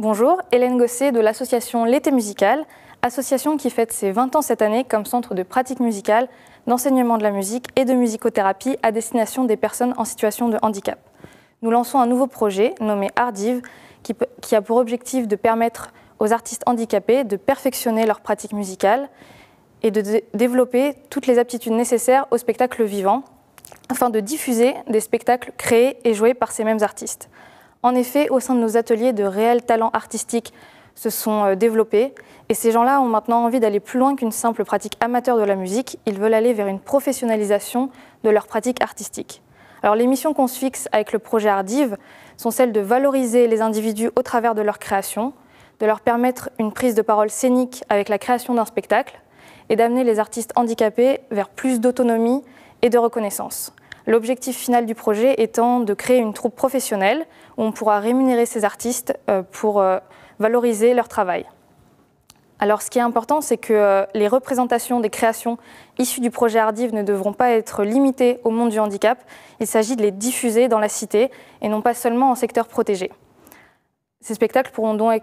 Bonjour, Hélène Gosset de l'association L'été musical, association qui fête ses 20 ans cette année comme centre de pratique musicale, d'enseignement de la musique et de musicothérapie à destination des personnes en situation de handicap. Nous lançons un nouveau projet nommé Ardive qui, a pour objectif de permettre aux artistes handicapés de perfectionner leur pratique musicale et de développer toutes les aptitudes nécessaires au spectacle vivant afin de diffuser des spectacles créés et joués par ces mêmes artistes. En effet, au sein de nos ateliers, de réels talents artistiques se sont euh, développés et ces gens-là ont maintenant envie d'aller plus loin qu'une simple pratique amateur de la musique, ils veulent aller vers une professionnalisation de leur pratique artistique. Alors les missions qu'on se fixe avec le projet Ardive sont celles de valoriser les individus au travers de leur création, de leur permettre une prise de parole scénique avec la création d'un spectacle et d'amener les artistes handicapés vers plus d'autonomie et de reconnaissance. L'objectif final du projet étant de créer une troupe professionnelle où on pourra rémunérer ces artistes euh, pour euh, valoriser leur travail. Alors ce qui est important, c'est que euh, les représentations des créations issues du projet Ardive ne devront pas être limitées au monde du handicap. Il s'agit de les diffuser dans la cité et non pas seulement en secteur protégé. Ces spectacles pourront donc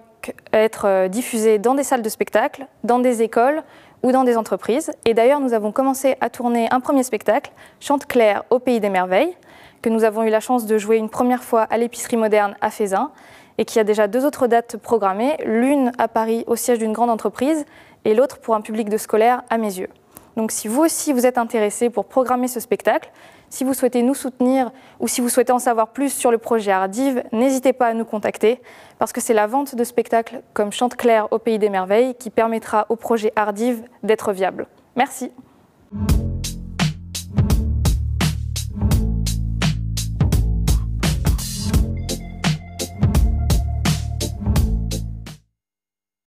être diffusés dans des salles de spectacle, dans des écoles, ou dans des entreprises. Et d'ailleurs, nous avons commencé à tourner un premier spectacle, Chante Claire au Pays des Merveilles, que nous avons eu la chance de jouer une première fois à l'épicerie moderne à Faisin, et qui a déjà deux autres dates programmées, l'une à Paris au siège d'une grande entreprise, et l'autre pour un public de scolaires à mes yeux. Donc si vous aussi vous êtes intéressé pour programmer ce spectacle, si vous souhaitez nous soutenir ou si vous souhaitez en savoir plus sur le projet Ardive, n'hésitez pas à nous contacter parce que c'est la vente de spectacles comme Chante Claire au Pays des Merveilles qui permettra au projet Ardive d'être viable. Merci.